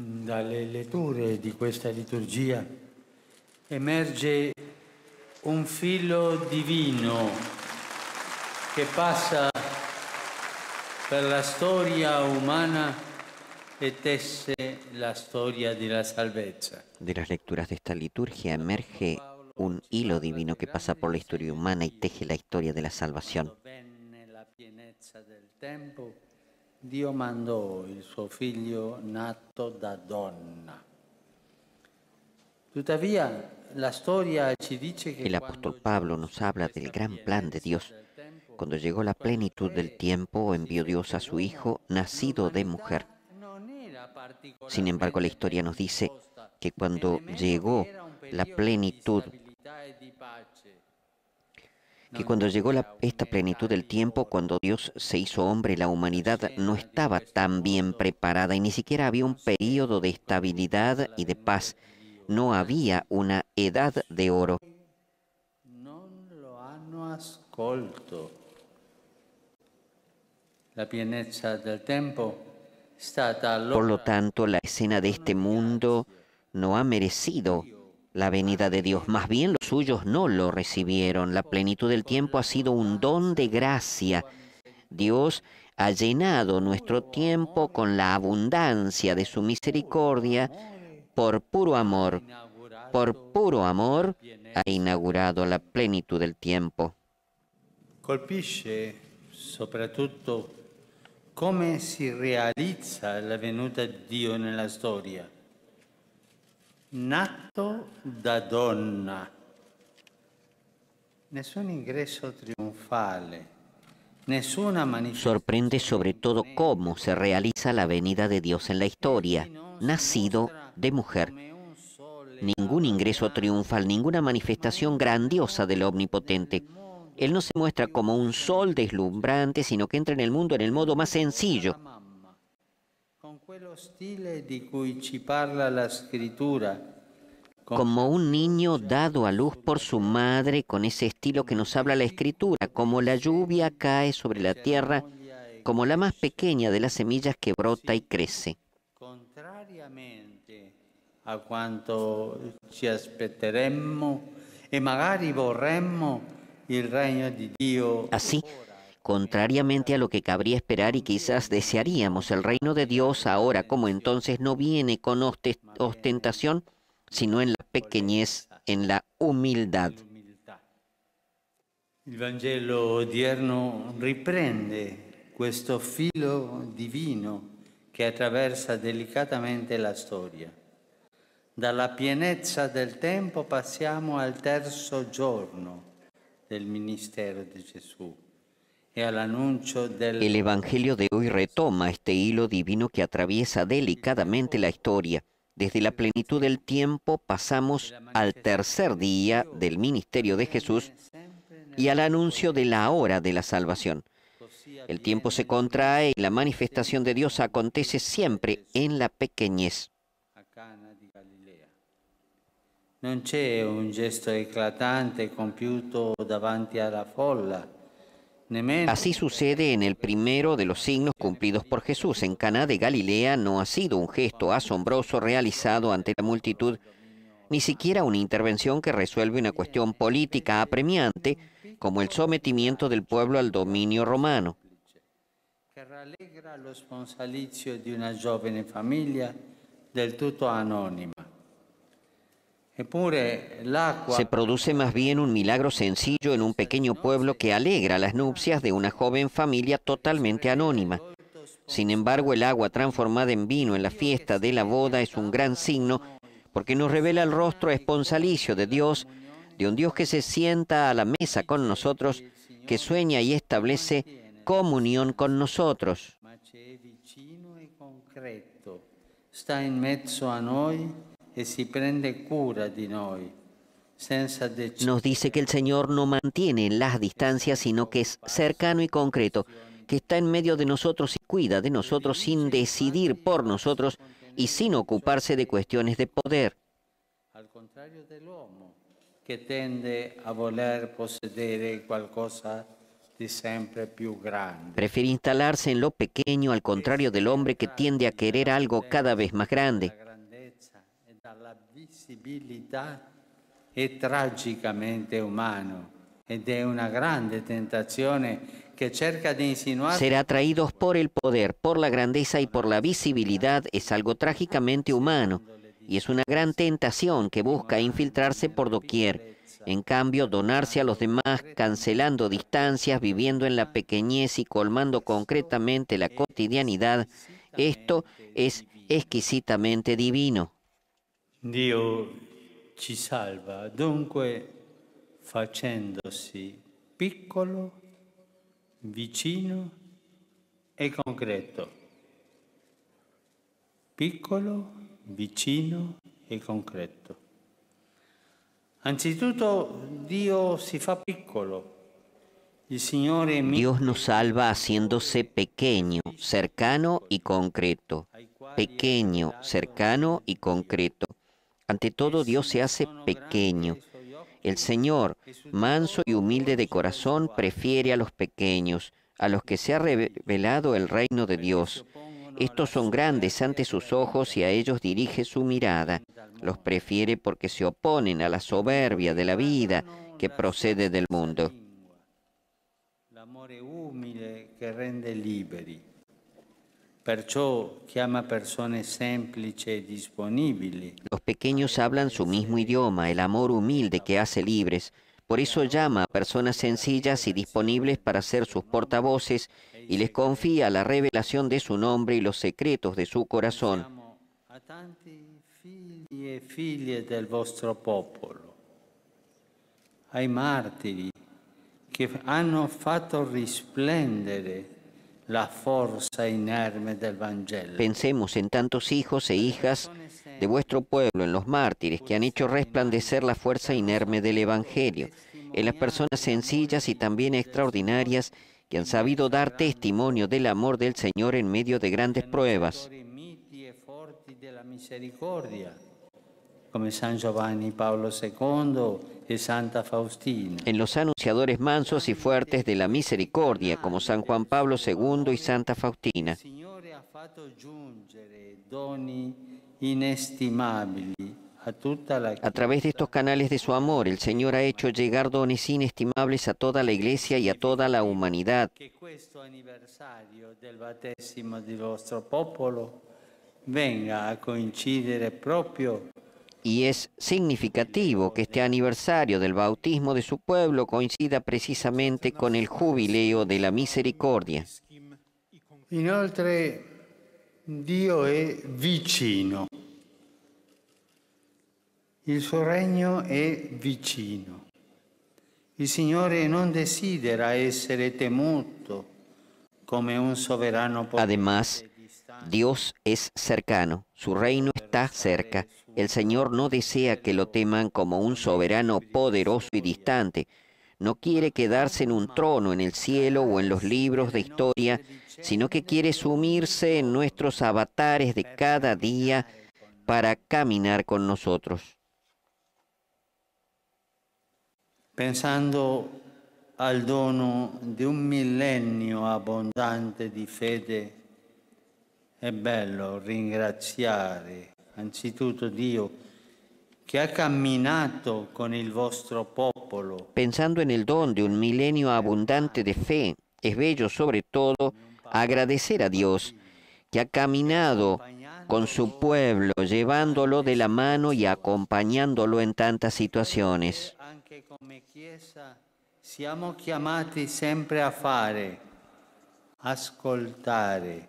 dalle letture di questa liturgia emerge un filo divino che passa per la storia umana e tesse la storia della salvezza. De las lecturas de esta liturgia emerge un hilo divino que pasa por la historia humana y teje la historia de la salvación. Venne la pienezza del tempo Dio mandó il suo nato da donna. la historia ci dice el apóstol Pablo nos habla del gran plan de Dios. Cuando llegó la plenitud del tiempo, envió Dios a su hijo, nacido de mujer. Sin embargo, la historia nos dice que cuando llegó la plenitud que cuando llegó esta plenitud del tiempo, cuando Dios se hizo hombre, la humanidad no estaba tan bien preparada y ni siquiera había un periodo de estabilidad y de paz. No había una edad de oro. Por lo tanto, la escena de este mundo no ha merecido la venida de Dios. Más bien los suyos no lo recibieron. La plenitud del tiempo ha sido un don de gracia. Dios ha llenado nuestro tiempo con la abundancia de su misericordia por puro amor. Por puro amor ha inaugurado la plenitud del tiempo. Colpisce soprattutto cómo se realiza la de Dios en la historia nato da donna. Nessun ingreso triunfale. Sorprende sobre todo cómo se realiza la venida de Dios en la historia, nacido de mujer. Ningún ingreso triunfal, ninguna manifestación grandiosa del omnipotente. Él no se muestra como un sol deslumbrante, sino que entra en el mundo en el modo más sencillo, como un niño dado a luz por su madre con ese estilo que nos habla la escritura, como la lluvia cae sobre la tierra, como la más pequeña de las semillas que brota y crece. Contrariamente a cuanto e magari vorremmo il regno di Dio. Así, Contrariamente a lo que cabría esperar y quizás desearíamos, el reino de Dios ahora como entonces no viene con ostentación, sino en la pequeñez, en la humildad. El Evangelio odierno riprende este filo divino que atraviesa delicadamente la historia. Dalla pienezza del tempo passiamo al terzo giorno del ministerio di Gesù el Evangelio de hoy retoma este hilo divino que atraviesa delicadamente la historia. Desde la plenitud del tiempo pasamos al tercer día del ministerio de Jesús y al anuncio de la hora de la salvación. El tiempo se contrae y la manifestación de Dios acontece siempre en la pequeñez. No hay un gesto eclatante compiuto davanti alla folla. Así sucede en el primero de los signos cumplidos por Jesús. En Caná de Galilea no ha sido un gesto asombroso realizado ante la multitud, ni siquiera una intervención que resuelve una cuestión política apremiante como el sometimiento del pueblo al dominio romano. del tutto anónima. Se produce más bien un milagro sencillo en un pequeño pueblo que alegra las nupcias de una joven familia totalmente anónima. Sin embargo, el agua transformada en vino en la fiesta de la boda es un gran signo porque nos revela el rostro esponsalicio de Dios, de un Dios que se sienta a la mesa con nosotros, que sueña y establece comunión con nosotros. Está en mezzo e Nos dice que el Señor no mantiene las distancias, sino que es cercano y concreto, que está en medio de nosotros y cuida de nosotros sin decidir por nosotros y sin ocuparse de cuestiones de poder. Al que a voler grande. Prefiere instalarse en lo pequeño, al contrario del hombre que tiende a querer algo cada vez más grande la visibilidad es trágicamente humano ed una grande tentazione que cerca de insinuar... Ser atraídos por el poder, por la grandeza y por la visibilidad es algo trágicamente humano y es una gran tentación que busca infiltrarse por doquier. En cambio, donarse a los demás, cancelando distancias, viviendo en la pequeñez y colmando concretamente la cotidianidad, esto es exquisitamente divino. Dio ci salva, dunque facendosi piccolo, vicino e concreto. Piccolo, vicino e concreto. Anzitutto Dio si fa piccolo. Il Signore Dio nos salva haciéndose pequeño, cercano y concreto. Pequeño, cercano y concreto Ante todo, Dios se hace pequeño. El Señor, manso y humilde de corazón, prefiere a los pequeños, a los que se ha revelado el reino de Dios. Estos son grandes ante sus ojos y a ellos dirige su mirada. Los prefiere porque se oponen a la soberbia de la vida que procede del mundo. amor que rende Perciò chiama personas semplici y disponibles Los pequeños hablan su mismo idioma, el amor humilde que hace libres. Por eso llama a personas sencillas y disponibles para ser sus portavoces y les confía la revelación de su nombre y los secretos de su corazón. A tanti figli e figlie del vostro popolo, Hay martiri che hanno fatto risplendere la fuerza inerme del Evangelio. Pensemos en tantos hijos e hijas de vuestro pueblo, en los mártires, que han hecho resplandecer la fuerza inerme del Evangelio, en las personas sencillas y también extraordinarias que han sabido dar testimonio del amor del Señor en medio de grandes pruebas como San Giovanni Pablo II y Santa Faustina. En los anunciadores mansos y fuertes de la misericordia, como San Juan Pablo II y Santa Faustina. A través de estos canales de su amor, el Señor ha hecho llegar dones inestimables a toda la Iglesia y a toda la humanidad. Que este aniversario del battesimo de vostro popolo venga a coincidir propio y es significativo que este aniversario del bautismo de su pueblo coincida precisamente con el jubileo de la misericordia. Inoltre, Dio è vicino. è vicino. Il Signore non desidera essere temuto come un soberano. Además, Dios es cercano, su reino está cerca. El Señor no desea que lo teman como un soberano poderoso y distante. No quiere quedarse en un trono en el cielo o en los libros de historia, sino que quiere sumirse en nuestros avatares de cada día para caminar con nosotros. Pensando al dono de un milenio abundante de fede, es bello ringraziare anzitutto Dio, que ha camminato con el vostro popolo. Pensando en el don de un milenio abundante de fe, es bello sobre todo agradecer a Dios que ha caminado con su pueblo, llevándolo de la mano y acompañándolo en tantas situaciones. Siamo chiamati sempre a fare, ascoltare,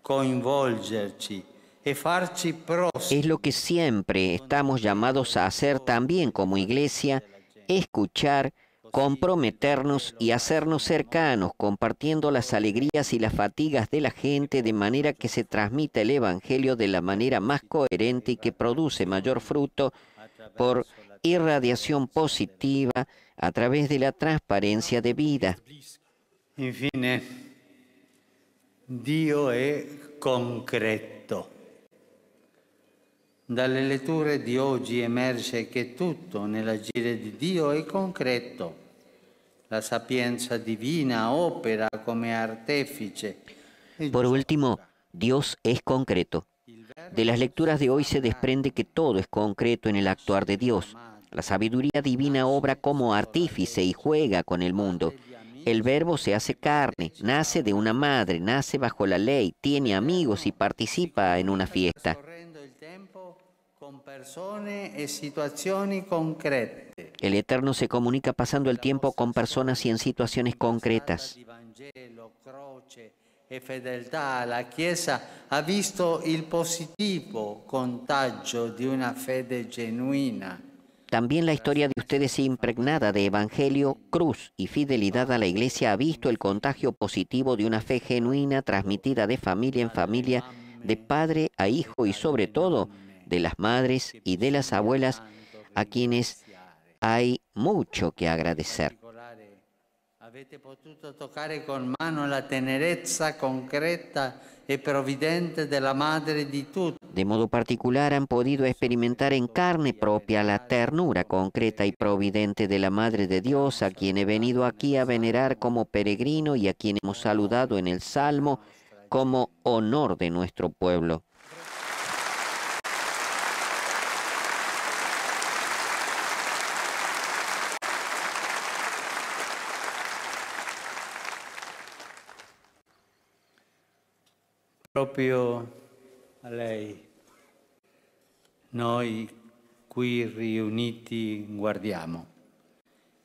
coinvolgerci, es lo que siempre estamos llamados a hacer también como iglesia, escuchar, comprometernos y hacernos cercanos, compartiendo las alegrías y las fatigas de la gente de manera que se transmita el Evangelio de la manera más coherente y que produce mayor fruto por irradiación positiva a través de la transparencia de vida. En fin, Dios es concreto. Dalle letture di oggi emerge che tutto nell'agire di Dio è concreto. La sapienza divina opera come artefice. Por último, Dios es concreto. De las lecturas de hoy se desprende que todo es concreto en el actuar de Dios. La sabiduría divina obra como artífice y juega con el mundo. El verbo se hace carne, nace de una madre, nace bajo la ley, tiene amigos y participa en una fiesta. E el Eterno se comunica pasando el tiempo con personas y en situaciones concretas. e fedeltà ...la Chiesa ha visto el positivo contagio ...de una fede genuina. También la historia de ustedes impregnada de Evangelio, cruz y fidelidad a la Iglesia ha visto el contagio positivo de una fe genuina transmitida de familia en familia, de padre a hijo y sobre todo de las madres y de las abuelas a quienes hay mucho que agradecer. con mano la concreta e madre De modo particular han podido experimentar en carne propia la ternura concreta y providente de la Madre de Dios, a quien he venido aquí a venerar como peregrino y a quien hemos saludado en el Salmo como honor de nuestro pueblo. Propio a Noi qui riuniti guardiamo.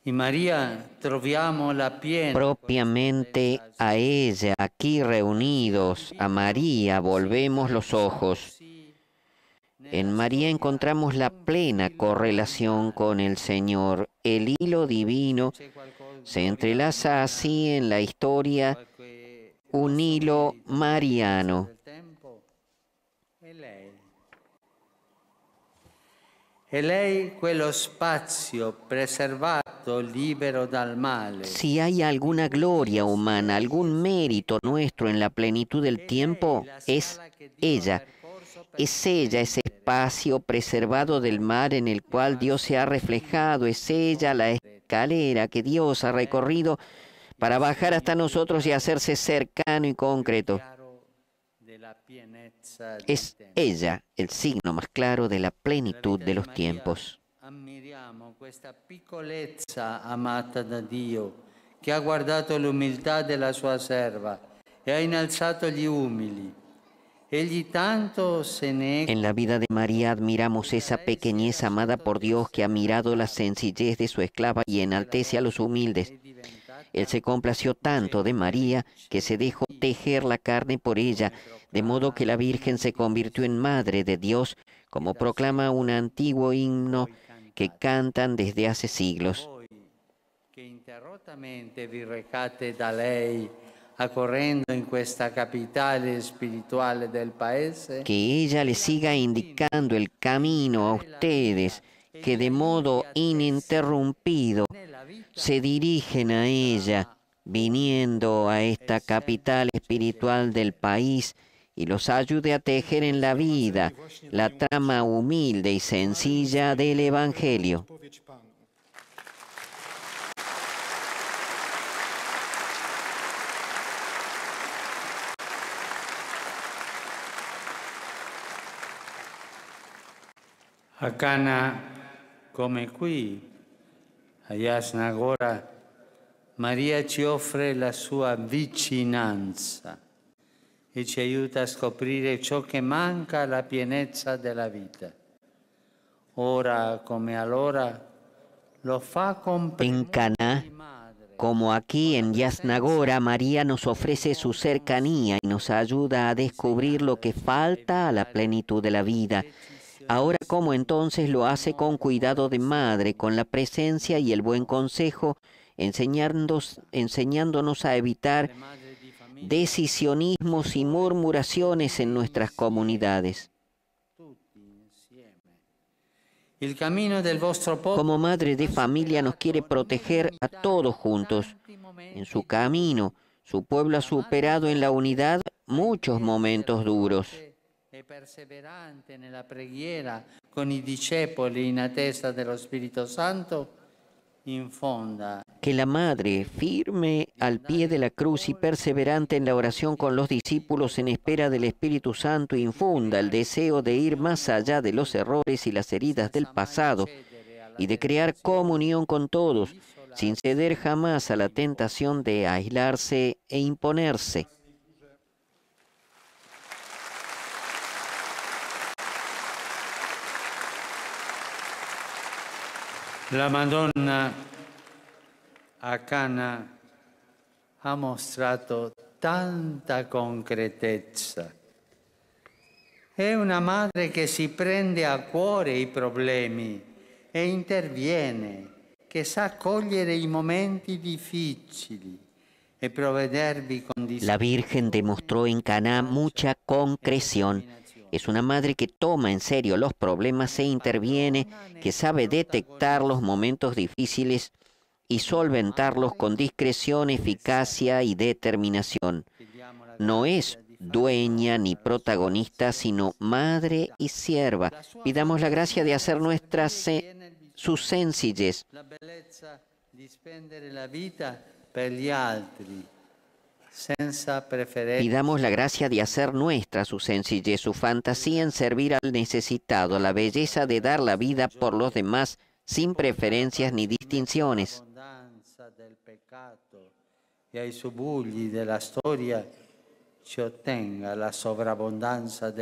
María troviamo la piena. Propiamente a ella, aquí reunidos, a María volvemos los ojos. En María encontramos la plena correlación con el Señor. El hilo divino se entrelaza así en la historia un hilo mariano. E lei quello spazio preservato libero dal male. Si hay alguna gloria humana, algún mérito nuestro en la plenitud del tiempo, es ella. Es ella ese espacio preservado del mar en el cual Dios se ha reflejado. Es ella la escalera que Dios ha recorrido para bajar hasta nosotros y hacerse cercano y concreto. Es ella el signo más claro de la plenitud de los tiempos. ha ha En la vida de María admiramos esa pequeñez amada por Dios que ha mirado la sencillez de su esclava y enaltece a los humildes. Él se complació tanto de María que se dejó tejer la carne por ella, de modo que la Virgen se convirtió en Madre de Dios, como proclama un antiguo himno que cantan desde hace siglos. Que eh. ella le siga indicando el camino a ustedes, que de modo ininterrumpido se dirigen a ella, viniendo a esta capital espiritual del país, y los ayude a tejer en la vida la trama humilde y sencilla del Evangelio. Hakana come a María Gora, Maria ci offre la sua vicinanza y ci aiuta a scoprire ciò che manca alla pienezza della vita. Ora come allora lo fa con En Cana, como aquí en Yasnagora, María nos ofrece su cercanía y nos ayuda a descubrir lo que falta a la plenitud de la vida. Ahora como entonces lo hace con cuidado de madre, con la presencia y el buen consejo, enseñándonos, enseñándonos a evitar decisionismos y murmuraciones en nuestras comunidades. Como madre de familia nos quiere proteger a todos juntos. En su camino, su pueblo ha superado en la unidad muchos momentos duros perseverante en la preghiera con i discepoli in attesa dello Spirito Santo, infonda. Que la Madre, firme al pie de la cruz y perseverante en la oración con los discípulos en espera del Espíritu Santo, infunda el deseo de ir más allá de los errores y las heridas del pasado y de crear comunión con todos, sin ceder jamás a la tentación de aislarse e imponerse. La Madonna a Cana ha mostrato tanta concretezza. È una madre che si prende a cuore i problemi e interviene, che sa cogliere i momenti difficili e provvedervi con La Virgen demostró en Caná mucha concreción Es una madre que toma en serio los problemas e interviene, que sabe detectar los momentos difíciles y solventarlos con discreción, eficacia y determinación. No es dueña ni protagonista, sino madre y sierva. Pidamos la gracia de hacer nuestras sus sencillez. Y damos la gracia de hacer nuestra su sencillez, su fantasía en servir al necesitado, la belleza de dar la vida por los demás sin preferencias ni distinciones. Y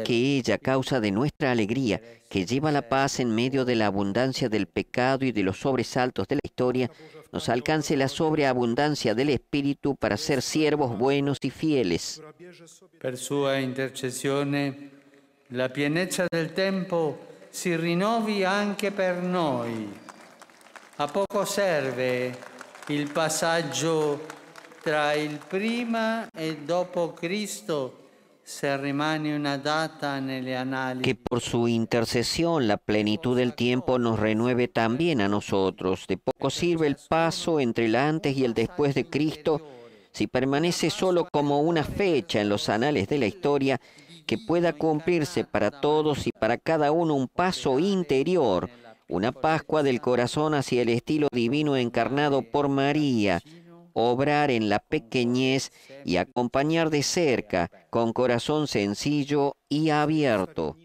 que ella, causa de nuestra alegría, que lleva la paz en medio de la abundancia del pecado y de los sobresaltos de la historia, nos alcance la sobreabundancia del Espíritu para ser siervos buenos y fieles. Per su intercesión, la pienecha del tiempo si rinnovi anche per noi. A poco serve il passaggio tra el prima el dopo Cristo se rimane una data nelle anali. Que por su intercesión la plenitud del tiempo nos renueve también a nosotros. De poco sirve el paso entre el antes y el después de Cristo si permanece solo como una fecha en los anales de la historia que pueda cumplirse para todos y para cada uno un paso interior, una Pascua del corazón hacia el estilo divino encarnado por María, obrar en la pequeñez y acompañar de cerca, con corazón sencillo y abierto,